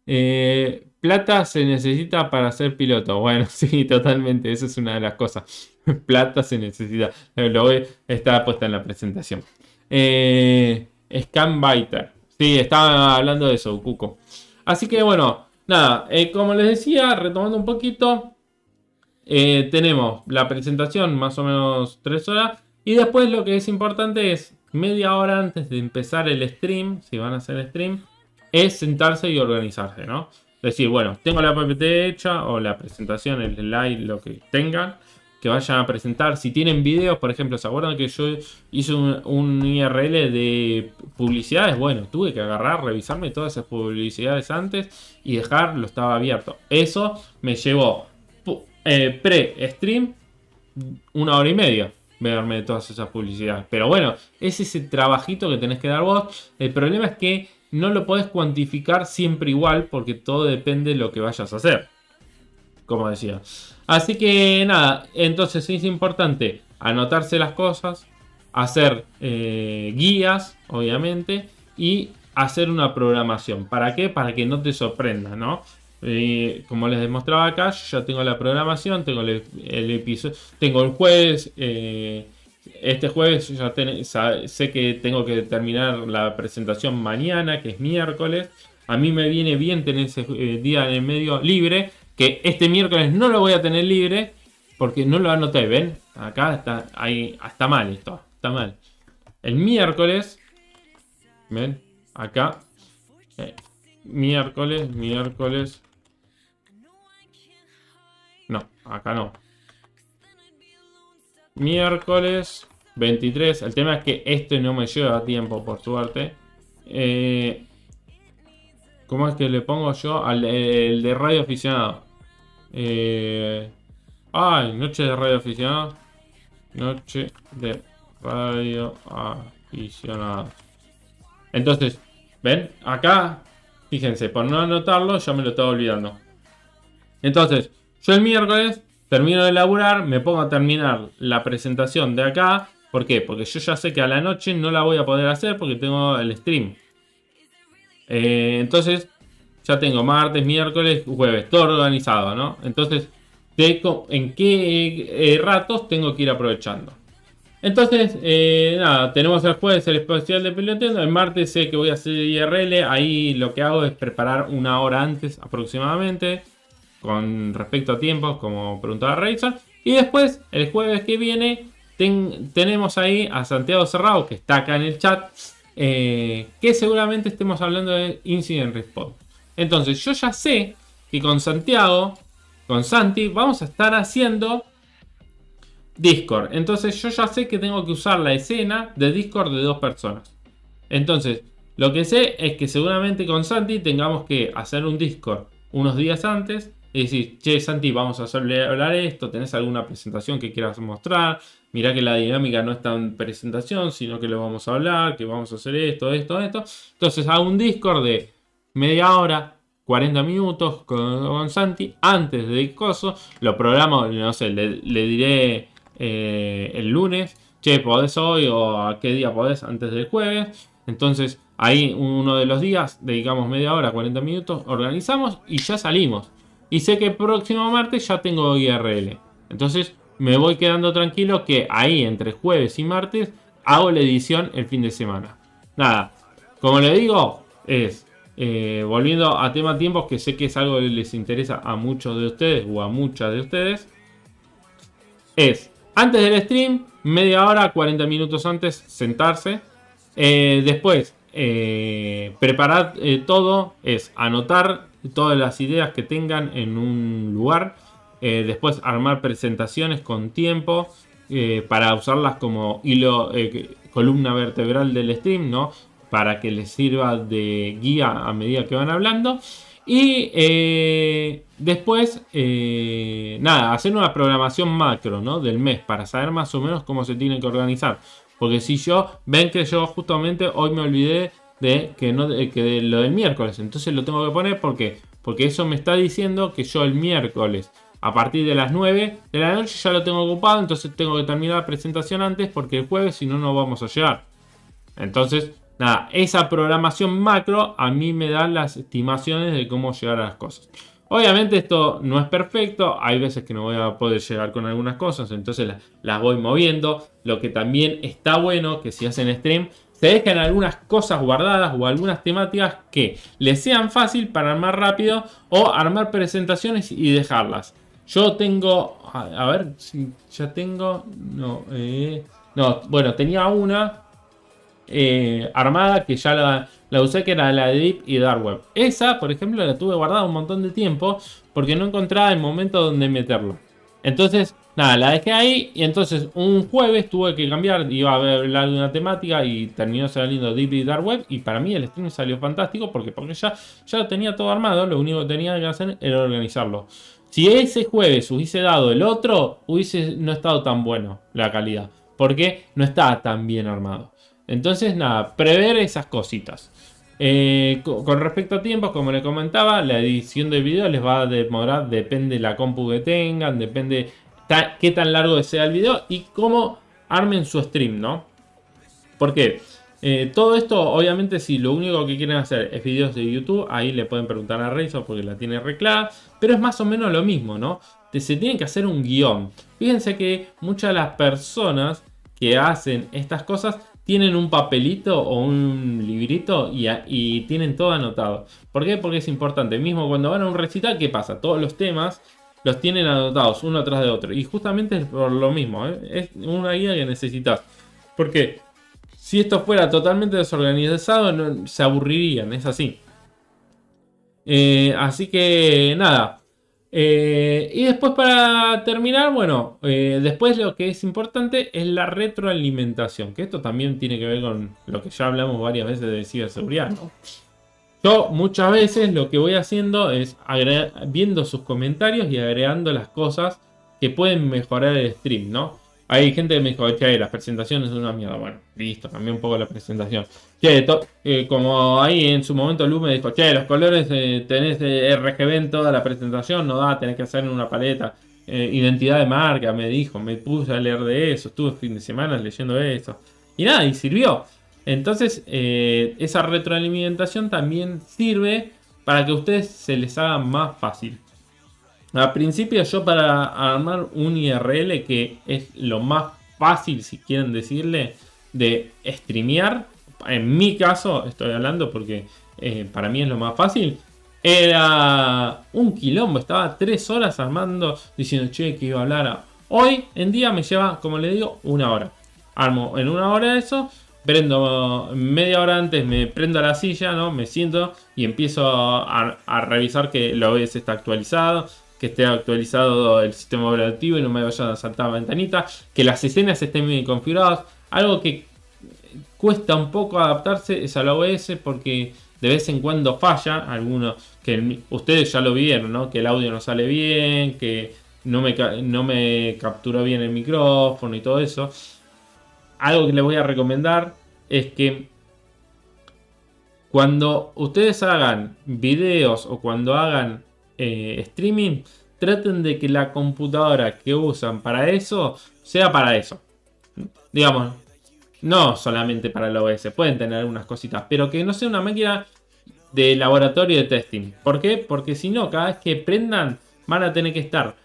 Eh, plata se necesita para ser piloto. Bueno, sí, totalmente, esa es una de las cosas. plata se necesita. Lo está puesta en la presentación. Eh, Scanbiter. Sí, estaba hablando de eso, Cuco. Así que bueno, nada, eh, como les decía, retomando un poquito, eh, tenemos la presentación, más o menos tres horas. Y después lo que es importante es media hora antes de empezar el stream, si van a hacer stream, es sentarse y organizarse, ¿no? decir, bueno, tengo la PPT hecha o la presentación, el slide, lo que tengan, que vayan a presentar. Si tienen videos, por ejemplo, ¿se acuerdan que yo hice un, un IRL de publicidades? Bueno, tuve que agarrar, revisarme todas esas publicidades antes y dejarlo, estaba abierto. Eso me llevó eh, pre-stream una hora y media verme todas esas publicidades. Pero bueno, es ese trabajito que tenés que dar vos. El problema es que no lo puedes cuantificar siempre igual porque todo depende de lo que vayas a hacer. Como decía. Así que nada, entonces es importante anotarse las cosas, hacer eh, guías, obviamente, y hacer una programación. ¿Para qué? Para que no te sorprenda, ¿no? Eh, como les demostraba acá, yo tengo la programación, tengo el, episodio, tengo el jueves. Eh, este jueves ya sé que tengo que terminar la presentación mañana, que es miércoles. A mí me viene bien tener ese eh, día en el medio libre, que este miércoles no lo voy a tener libre, porque no lo anoté, ¿ven? Acá está, ahí, está mal esto, está mal. El miércoles, ¿ven? Acá. Eh, miércoles, miércoles. No, acá no. Miércoles 23. El tema es que este no me lleva tiempo, por suerte. Eh, ¿Cómo es que le pongo yo? Al el de radio aficionado. Eh, ay, noche de radio aficionado. Noche de radio aficionado. Entonces, ¿ven? Acá, fíjense, por no anotarlo, ya me lo estaba olvidando. Entonces, yo el miércoles Termino de elaborar, me pongo a terminar la presentación de acá. ¿Por qué? Porque yo ya sé que a la noche no la voy a poder hacer porque tengo el stream. Eh, entonces, ya tengo martes, miércoles, jueves, todo organizado, ¿no? Entonces, en qué eh, ratos tengo que ir aprovechando. Entonces, eh, nada, tenemos después el especial de Pilotendo. El martes sé que voy a hacer IRL. Ahí lo que hago es preparar una hora antes aproximadamente con respecto a tiempos, como preguntaba Reisa. Y después, el jueves que viene, tenemos ahí a Santiago Cerrado, que está acá en el chat, eh, que seguramente estemos hablando de Incident Response. Entonces, yo ya sé que con Santiago, con Santi, vamos a estar haciendo Discord. Entonces, yo ya sé que tengo que usar la escena de Discord de dos personas. Entonces, lo que sé es que seguramente con Santi tengamos que hacer un Discord unos días antes y decir, che, Santi, vamos a hacerle hablar esto, tenés alguna presentación que quieras mostrar, mirá que la dinámica no es tan presentación, sino que lo vamos a hablar, que vamos a hacer esto, esto, esto. Entonces hago un Discord de media hora, 40 minutos con, Santi, antes del coso, lo programo, no sé, le, diré eh, el lunes, che, podés hoy o a qué día podés antes del jueves. Entonces ahí uno de los días, dedicamos media hora, 40 minutos, organizamos y ya salimos. Y sé que el próximo martes ya tengo IRL. Entonces me voy quedando tranquilo que ahí entre jueves y martes hago la edición el fin de semana. Nada, como le digo, es eh, volviendo a tema tiempos, que sé que es algo que les interesa a muchos de ustedes o a muchas de ustedes, es antes del stream, media hora, 40 minutos antes, sentarse. Eh, después, eh, preparar todo, es anotar todas las ideas que tengan en un lugar. Eh, después armar presentaciones con tiempo eh, para usarlas como hilo, eh, columna vertebral del stream, Para que les sirva de guía a medida que van hablando. Y después, nada, hacer una programación macro ¿no? del mes para saber más o menos cómo se tiene que organizar. Porque si yo, ven que yo justamente hoy me olvidé de que, no, lo del miércoles. Entonces lo tengo que poner porque, porque eso me está diciendo que yo el miércoles a partir de las 9 de la noche ya lo tengo ocupado, entonces tengo que terminar la presentación antes porque el jueves si no no vamos a llegar. Entonces, nada, esa programación macro a mí me da las estimaciones de cómo llegar a las cosas. Obviamente esto no es perfecto, hay veces que no voy a poder llegar con algunas cosas, entonces las, las voy moviendo. Lo que también está bueno, que si hacen stream, se dejan algunas cosas guardadas o algunas temáticas que les sean fácil para armar rápido o armar presentaciones y dejarlas. Yo tengo, a, ver si ya tengo, no, eh, no, bueno, tenía una eh, armada que ya la, la, usé, que era la de Deep y Dark Web. Esa, por ejemplo, la tuve guardada un montón de tiempo porque no encontraba el momento donde meterlo. Entonces, nada, la dejé ahí y entonces un jueves tuve que cambiar, iba a hablar de una temática y terminó saliendo Deep Dark Web y para mí el stream salió fantástico porque, porque ya, ya lo tenía todo armado, lo único que tenía que hacer era organizarlo. Si ese jueves hubiese dado el otro, hubiese no estado tan bueno la calidad, porque no estaba tan bien armado. Entonces, nada, prever esas cositas. Eh, con respecto a tiempos, como le comentaba, la edición de video les va a demorar, depende la compu que tengan, depende qué tan largo sea el video y cómo armen su stream, ¿no? Porque eh, todo esto, obviamente, si lo único que quieren hacer es videos de YouTube, ahí le pueden preguntar a Razor porque la tiene reclada, pero es más o menos lo mismo, ¿no? Se tiene que hacer un guión. Fíjense que muchas de las personas que hacen estas cosas tienen un papelito o un librito y, tienen todo anotado. ¿Por qué? Porque es importante. Mismo cuando van a un recital, ¿qué pasa? Todos los temas los tienen anotados uno tras de otro. Y justamente es por lo mismo. ¿eh? Es una guía que necesitas. Porque si esto fuera totalmente desorganizado, se aburrirían. Es así. Eh, así que nada. Eh, y después para terminar, bueno, eh, después lo que es importante es la retroalimentación, que esto también tiene que ver con lo que ya hablamos varias veces de ciberseguridad. Yo muchas veces lo que voy haciendo es viendo sus comentarios y agregando las cosas que pueden mejorar el stream, ¿no? Hay gente que me dijo, che, las presentaciones son una mierda. Bueno, listo, cambié un poco la presentación. Che, eh, como ahí en su momento Lu me dijo, che, los colores tenés RGB en toda la presentación, no da, tenés que hacer en una paleta. Eh, identidad de marca, me dijo, me puse a leer de eso, estuve fin de semana leyendo eso. Y nada, y sirvió. Entonces, eh, esa retroalimentación también sirve para que a ustedes se les haga más fácil. A principio yo para armar un IRL que es lo más fácil si quieren decirle de streamear, en mi caso estoy hablando porque eh, para mí es lo más fácil, era un quilombo, estaba tres horas armando diciendo che que iba a hablar. Hoy en día me lleva, como le digo, una hora. Armo en una hora eso, prendo media hora antes, me prendo a la silla, ¿no? Me siento y empiezo a, revisar que la OBS está actualizado, que esté actualizado el sistema operativo y no me vayan a saltar la ventanita, que las escenas estén bien configuradas. Algo que cuesta un poco adaptarse es a la OBS porque de vez en cuando falla, algunos que ustedes ya lo vieron, ¿no? Que el audio no sale bien, que no me, no me capturó bien el micrófono y todo eso. Algo que les voy a recomendar es que cuando ustedes hagan videos o cuando hagan eh, streaming, traten de que la computadora que usan para eso sea para eso. Digamos, no solamente para el OS. pueden tener algunas cositas, pero que no sea una máquina de laboratorio de testing. ¿Por qué? Porque si no, cada vez que prendan van a tener que estar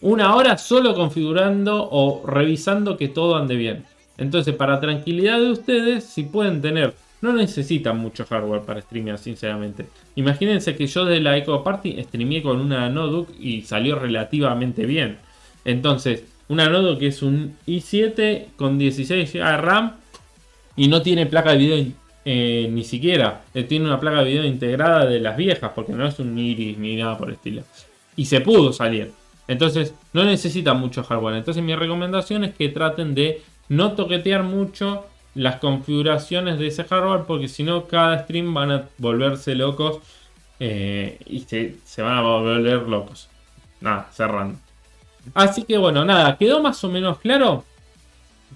una hora solo configurando o revisando que todo ande bien. Entonces, para tranquilidad de ustedes, si pueden tener no necesitan mucho hardware para streamear, sinceramente. Imagínense que yo de la Eco Party streameé con una Noduk y salió relativamente bien. Entonces, una que es un i7 con 16 GB de RAM y no tiene placa de video eh, ni siquiera. Eh, tiene una placa de video integrada de las viejas porque no es un Iris ni nada por el estilo. Y se pudo salir. Entonces, no necesita mucho hardware. Entonces, mi recomendación es que traten de no toquetear mucho las configuraciones de ese hardware porque si no cada stream van a volverse locos eh, y se, van a volver locos. Nada, cerrando. Así que bueno, nada, quedó más o menos claro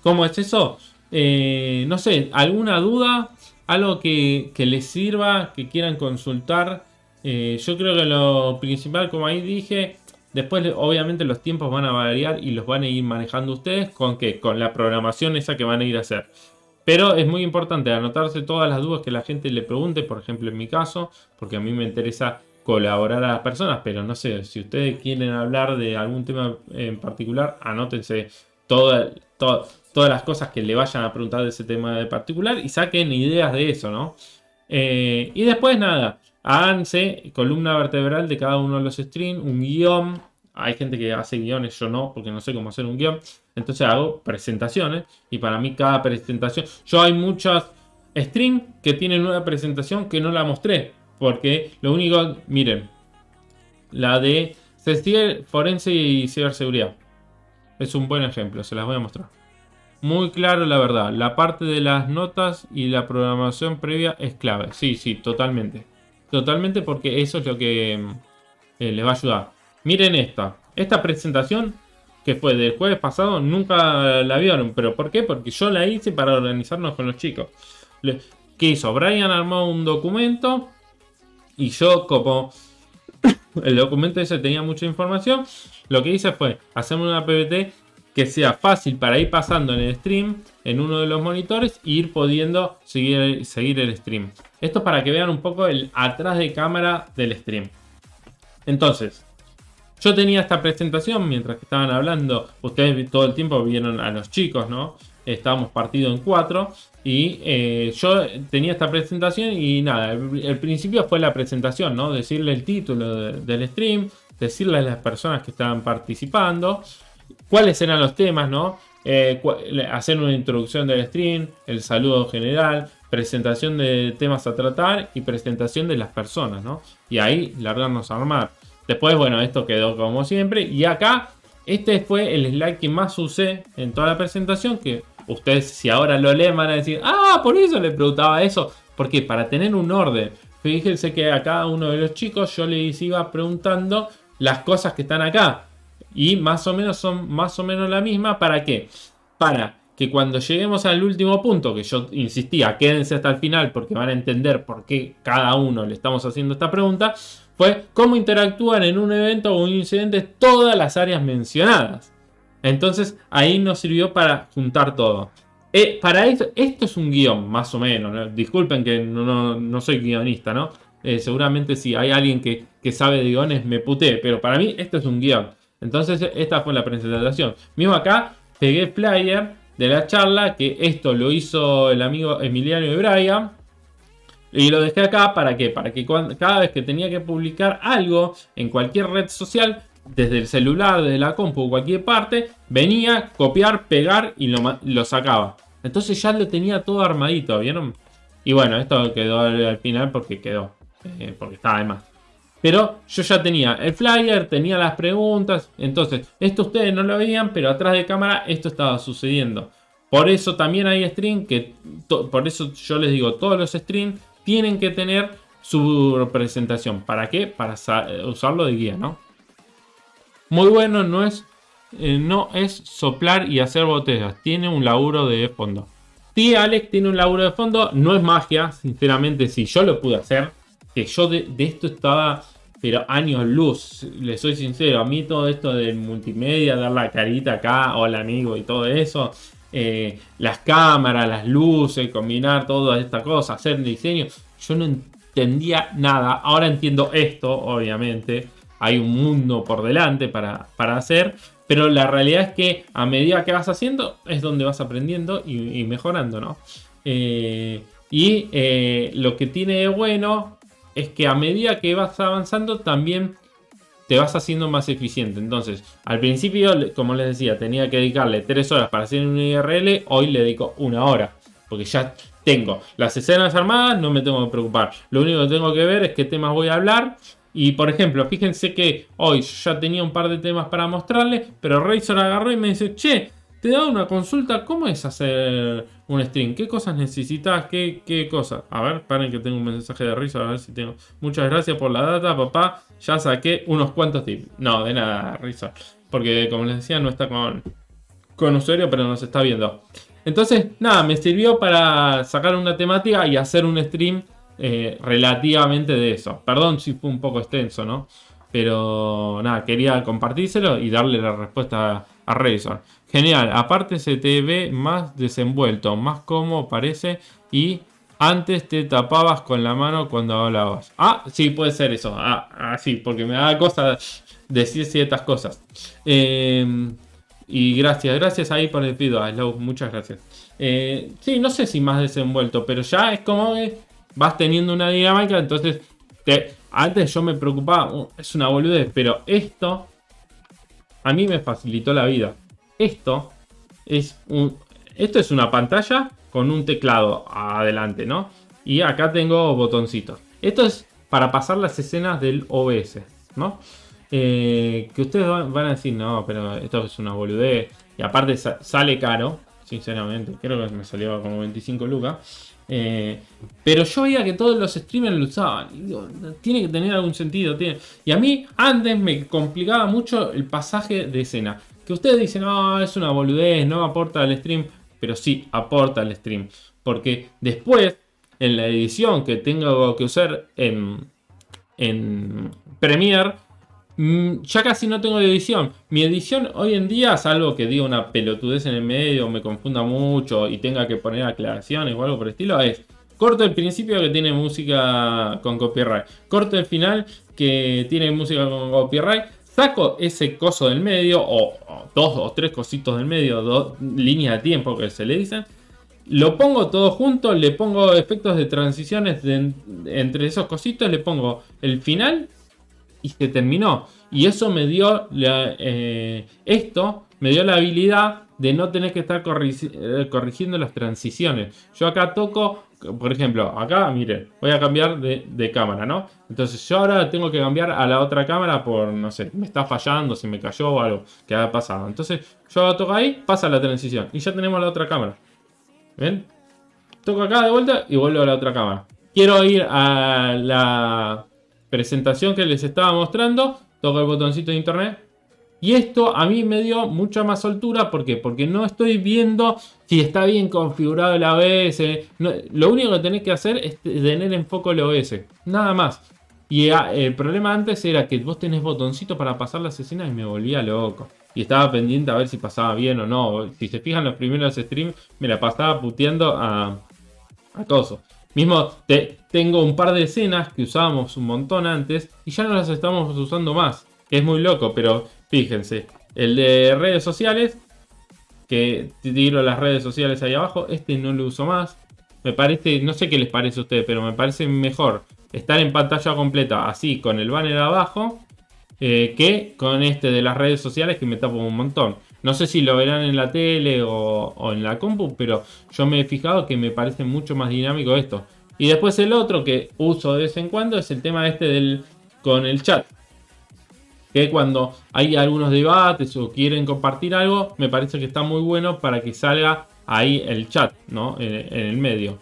cómo es eso. Eh, no sé, alguna duda, algo que, les sirva, que quieran consultar. Eh, yo creo que lo principal, como ahí dije, después obviamente los tiempos van a variar y los van a ir manejando ustedes con qué, con la programación esa que van a ir a hacer. Pero es muy importante anotarse todas las dudas que la gente le pregunte, por ejemplo en mi caso, porque a mí me interesa colaborar a las personas, pero no sé, si ustedes quieren hablar de algún tema en particular, anótense todas las cosas que le vayan a preguntar de ese tema en particular y saquen ideas de eso, ¿no? Eh, y después nada, háganse columna vertebral de cada uno de los streams, un guión, hay gente que hace guiones, yo no, porque no sé cómo hacer un guión. Entonces hago presentaciones y para mí cada presentación... Yo hay muchas strings que tienen una presentación que no la mostré. Porque lo único, miren, la de Cestier Forense y Ciberseguridad. Es un buen ejemplo, se las voy a mostrar. Muy claro la verdad, la parte de las notas y la programación previa es clave. Sí, sí, totalmente. Totalmente porque eso es lo que le eh, les va a ayudar. Miren esta. Esta presentación que fue del jueves pasado nunca la vieron. ¿Pero por qué? Porque yo la hice para organizarnos con los chicos. ¿Qué hizo? Brian armó un documento y yo como el documento ese tenía mucha información, lo que hice fue hacerme una PPT que sea fácil para ir pasando en el stream, en uno de los monitores, e ir pudiendo seguir, seguir el stream. Esto es para que vean un poco el atrás de cámara del stream. Entonces, yo tenía esta presentación mientras que estaban hablando. Ustedes todo el tiempo vieron a los chicos, ¿no? Estábamos partido en cuatro. Y eh, yo tenía esta presentación y nada, el, principio fue la presentación, ¿no? Decirle el título del stream, decirle a las personas que estaban participando, cuáles eran los temas, ¿no? Eh, hacer una introducción del stream, el saludo general, presentación de temas a tratar y presentación de las personas, ¿no? Y ahí largarnos a armar. Después, bueno, esto quedó como siempre. Y acá, este fue el slide que más usé en toda la presentación. Que ustedes, si ahora lo leen, van a decir, ah, por eso le preguntaba eso. Porque para tener un orden, fíjense que a cada uno de los chicos yo les iba preguntando las cosas que están acá. Y más o menos son más o menos la misma. ¿Para qué? Para que cuando lleguemos al último punto, que yo insistía, quédense hasta el final porque van a entender por qué cada uno le estamos haciendo esta pregunta, fue cómo interactúan en un evento o un incidente todas las áreas mencionadas. Entonces ahí nos sirvió para juntar todo. Eh, para esto, esto es un guión, más o menos. Disculpen que no, no, soy guionista, ¿no? Eh, seguramente si hay alguien que, sabe de guiones me puté, pero para mí esto es un guión. Entonces esta fue la presentación. Mismo acá pegué player de la charla, que esto lo hizo el amigo Emiliano Brian. Y lo dejé acá para que, para que cada vez que tenía que publicar algo en cualquier red social, desde el celular, desde la compu, o cualquier parte, venía, copiar, pegar y lo, sacaba. Entonces ya lo tenía todo armadito, ¿vieron? Y bueno, esto quedó al final porque quedó, eh, porque estaba de más. Pero yo ya tenía el flyer, tenía las preguntas, entonces esto ustedes no lo veían, pero atrás de cámara esto estaba sucediendo. Por eso también hay stream, que por eso yo les digo, todos los streams tienen que tener su representación. ¿Para qué? Para eh, usarlo de guía, ¿no? Muy bueno no es, eh, no es soplar y hacer botellas. Tiene un laburo de fondo. tía Alex tiene un laburo de fondo. No es magia, sinceramente. Si yo lo pude hacer, que yo de, esto estaba pero años luz. Le soy sincero, a mí todo esto del multimedia, dar la carita acá, hola amigo y todo eso, eh, las cámaras, las luces, combinar todas esta cosa, hacer diseño. Yo no entendía nada. Ahora entiendo esto, obviamente. Hay un mundo por delante para, hacer. Pero la realidad es que a medida que vas haciendo es donde vas aprendiendo y, mejorando, ¿no? Eh, y eh, lo que tiene de bueno es que a medida que vas avanzando también te vas haciendo más eficiente. Entonces, al principio, como les decía, tenía que dedicarle tres horas para hacer un IRL, hoy le dedico una hora, porque ya tengo las escenas armadas, no me tengo que preocupar. Lo único que tengo que ver es qué temas voy a hablar. Y por ejemplo, fíjense que hoy ya tenía un par de temas para mostrarle pero Razor agarró y me dice, che, te da una consulta, ¿cómo es hacer un stream? ¿Qué cosas necesitas? ¿Qué, qué cosas? A ver, paren que tengo un mensaje de risa, a ver si tengo. Muchas gracias por la data, papá. Ya saqué unos cuantos tips. No, de nada, risa. Porque como les decía, no está con, con usuario, pero nos está viendo. Entonces, nada, me sirvió para sacar una temática y hacer un stream eh, relativamente de eso. Perdón si fue un poco extenso, ¿no? Pero nada, quería compartírselo y darle la respuesta a Razor. Genial, aparte se te ve más desenvuelto, más como parece y antes te tapabas con la mano cuando hablabas. Ah, sí, puede ser eso. Ah, ah sí, porque me da cosa decir ciertas cosas. Em, y gracias, gracias ahí por el pido, muchas gracias. Eh, sí, no sé si más desenvuelto, pero ya es como que vas teniendo una dinámica, entonces antes yo me preocupaba, uh, es una boludez, pero esto a mí me facilitó la vida esto es, un, esto es una pantalla con un teclado adelante, ¿no? Y acá tengo botoncitos. Esto es para pasar las escenas del OBS, ¿no? Eh, que ustedes van a decir, no, pero esto es una boludez. Y aparte sale caro, sinceramente. Creo que me salió como 25 lucas. Eh, pero yo veía que todos los streamers lo usaban. tiene que tener algún sentido. Tiene... Y a mí antes me complicaba mucho el pasaje de escena. Que ustedes dicen, no, ah, es una boludez, no aporta al stream. Pero sí, aporta al stream. Porque después, en la edición que tengo que usar en, en Premiere, mm, ya casi no tengo edición. Mi edición hoy en día, salvo que diga una pelotudez en el medio, me confunda mucho y tenga que poner aclaraciones o algo por el estilo, es corto el principio que tiene música con copyright, corto el final que tiene música con copyright saco ese coso del medio, o, dos o tres cositos del medio, dos líneas de tiempo que se le dicen, lo pongo todo junto, le pongo efectos de transiciones entre esos cositos, le pongo el final y se terminó. Y eso me dio, la, eh, esto me dio la habilidad de no tener que estar eh, corrigiendo las transiciones. Yo acá toco por ejemplo, acá, miren, voy a cambiar de, cámara, ¿no? Entonces yo ahora tengo que cambiar a la otra cámara por, no sé, me está fallando, se me cayó o algo que ha pasado. Entonces yo toco ahí, pasa la transición y ya tenemos la otra cámara. ¿Ven? Toco acá de vuelta y vuelvo a la otra cámara. Quiero ir a la presentación que les estaba mostrando. Toco el botoncito de internet y esto a mí me dio mucha más soltura, ¿por qué? Porque no estoy viendo si está bien configurado el OBS. lo único que tenés que hacer es tener en foco el OBS, nada más. Y ah, el problema antes era que vos tenés botoncito para pasar las escenas y me volvía loco. Y estaba pendiente a ver si pasaba bien o no. Si se fijan los primeros streams, me la pasaba puteando a, a Coso. Mismo, te, tengo un par de escenas que usábamos un montón antes y ya no las estamos usando más es muy loco, pero fíjense. El de redes sociales, que tiro las redes sociales ahí abajo, este no lo uso más. Me parece, no sé qué les parece a ustedes, pero me parece mejor estar en pantalla completa así con el banner abajo eh, que con este de las redes sociales que me tapo un montón. No sé si lo verán en la tele o, o en la compu, pero yo me he fijado que me parece mucho más dinámico esto. Y después el otro que uso de vez en cuando es el tema este del con el chat que cuando hay algunos debates o quieren compartir algo, me parece que está muy bueno para que salga ahí el chat, ¿no? En, el medio.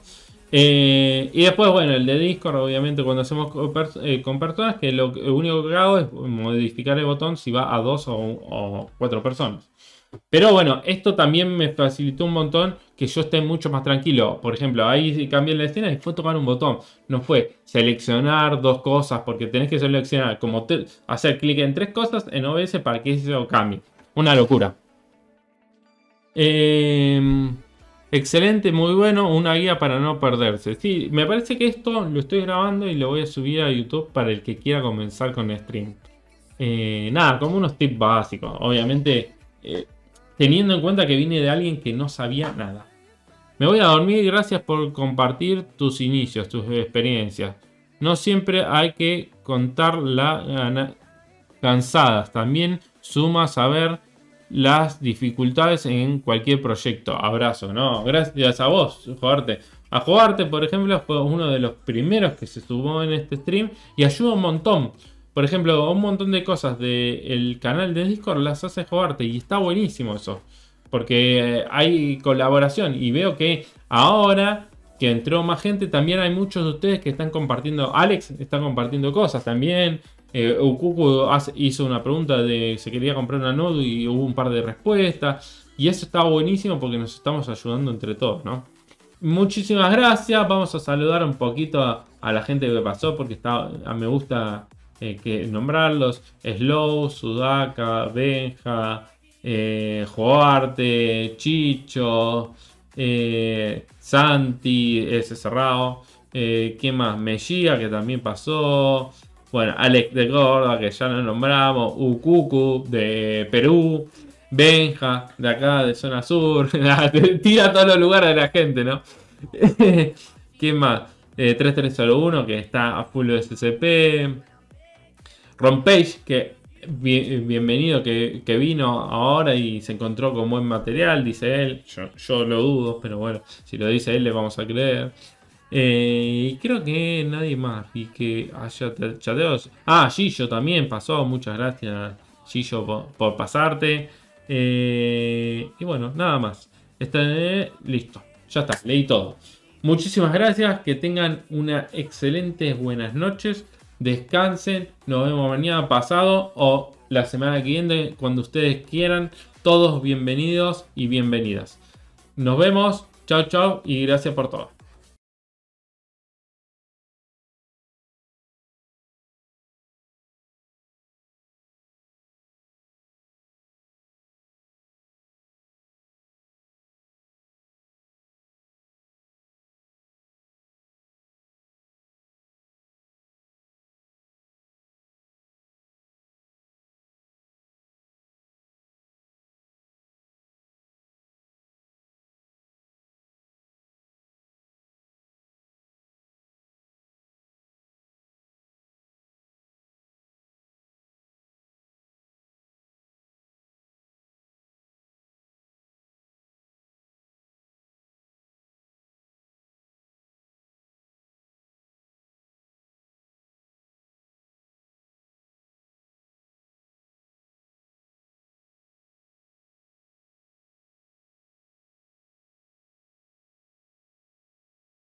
Eh, y después, bueno, el de Discord, obviamente, cuando hacemos con, eh, personas, que lo, único que hago es modificar el botón si va a dos o, o cuatro personas. Pero bueno, esto también me facilitó un montón que yo esté mucho más tranquilo. Por ejemplo, ahí cambié la escena y fue tocar un botón. No fue seleccionar dos cosas, porque tenés que seleccionar como hacer clic en tres cosas en OBS para que eso cambie. Una locura. Em, excelente, muy bueno. Una guía para no perderse. Sí, me parece que esto lo estoy grabando y lo voy a subir a YouTube para el que quiera comenzar con stream. Eh, nada, como unos tips básicos. Obviamente. Eh, teniendo en cuenta que vine de alguien que no sabía nada. Me voy a dormir gracias por compartir tus inicios, tus experiencias. No siempre hay que contar las cansadas. También suma saber las dificultades en cualquier proyecto. Abrazo, ¿no? Gracias a vos, jugarte. A jugarte, por ejemplo, fue uno de los primeros que se subió en este stream y ayuda un montón. Por ejemplo, un montón de cosas del canal de Discord las hace jugarte y está buenísimo eso. Porque eh, hay colaboración y veo que ahora que entró más gente, también hay muchos de ustedes que están compartiendo. Alex está compartiendo cosas también. Eh, Ukuku hizo una pregunta de se quería comprar una Node y hubo un par de respuestas. Y eso está buenísimo porque nos estamos ayudando entre todos, ¿no? Muchísimas gracias. Vamos a saludar un poquito a, la gente que pasó porque me gusta eh, que nombrarlos. Slow, Sudaka, Benja, eh, Chicho, eh, Santi, ese cerrado. Eh, ¿Quién más? Mejía, que también pasó. Bueno, Alex de Gorda, que ya lo nombramos. Ucucu de Perú. Benja, de acá, de zona sur. Tira a todos los lugares de la gente, ¿no? ¿Quién más? Eh, 3301, que está a full SCP. Rompage que bienvenido que, vino ahora y se encontró con buen material, dice él. Yo, lo dudo, pero bueno, si lo dice él le vamos a creer. Eh, y creo que nadie más. Y que haya chateos. Ah, Gillo también pasó. Muchas gracias, Gillo, por, por pasarte. Eh, y bueno, nada más. Está eh, listo. Ya está, leí todo. Muchísimas gracias. Que tengan una excelente buenas noches descansen, nos vemos mañana pasado o la semana que viene cuando ustedes quieran. Todos bienvenidos y bienvenidas. Nos vemos, chao chao y gracias por todo.